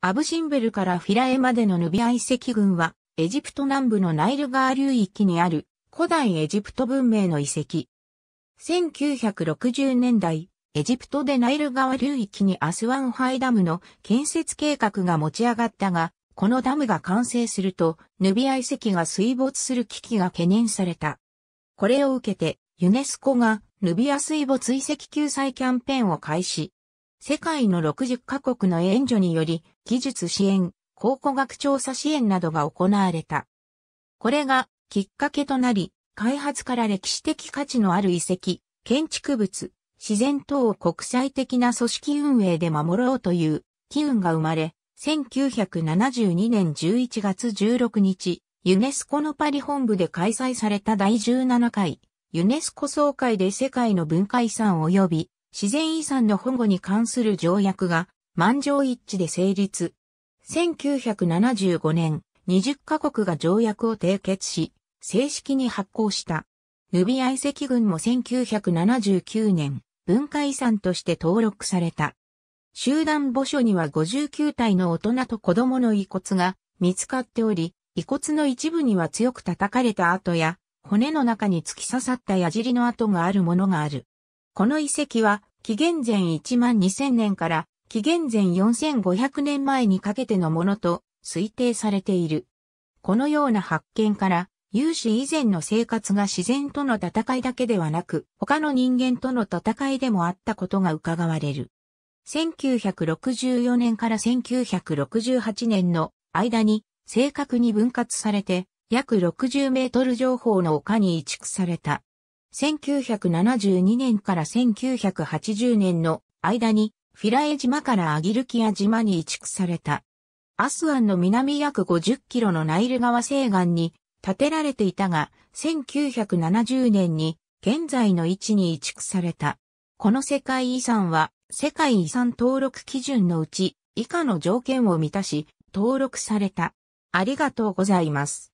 アブシンベルからフィラエまでのヌビア遺跡群は、エジプト南部のナイル川流域にある古代エジプト文明の遺跡。1960年代、エジプトでナイル川流域にアスワンハイダムの建設計画が持ち上がったが、このダムが完成すると、ヌビア遺跡が水没する危機が懸念された。これを受けて、ユネスコがヌビア水没遺跡救済キャンペーンを開始。世界の60カ国の援助により、技術支援、考古学調査支援などが行われた。これがきっかけとなり、開発から歴史的価値のある遺跡、建築物、自然等を国際的な組織運営で守ろうという機運が生まれ、1972年11月16日、ユネスコのパリ本部で開催された第17回ユネスコ総会で世界の文化遺産及び自然遺産の保護に関する条約が満場一致で成立。1975年、20カ国が条約を締結し、正式に発行した。ヌビア遺跡群も1979年、文化遺産として登録された。集団墓所には59体の大人と子供の遺骨が見つかっており、遺骨の一部には強く叩かれた跡や、骨の中に突き刺さった矢尻の跡があるものがある。この遺跡は、紀元前1万2000年から紀元前4500年前にかけてのものと推定されている。このような発見から、有史以前の生活が自然との戦いだけではなく、他の人間との戦いでもあったことが伺われる。1964年から1968年の間に正確に分割されて、約60メートル情報の丘に移築された。1972年から1980年の間にフィラエ島からアギルキア島に移築された。アスワンの南約50キロのナイル川西岸に建てられていたが、1970年に現在の位置に移築された。この世界遺産は世界遺産登録基準のうち以下の条件を満たし登録された。ありがとうございます。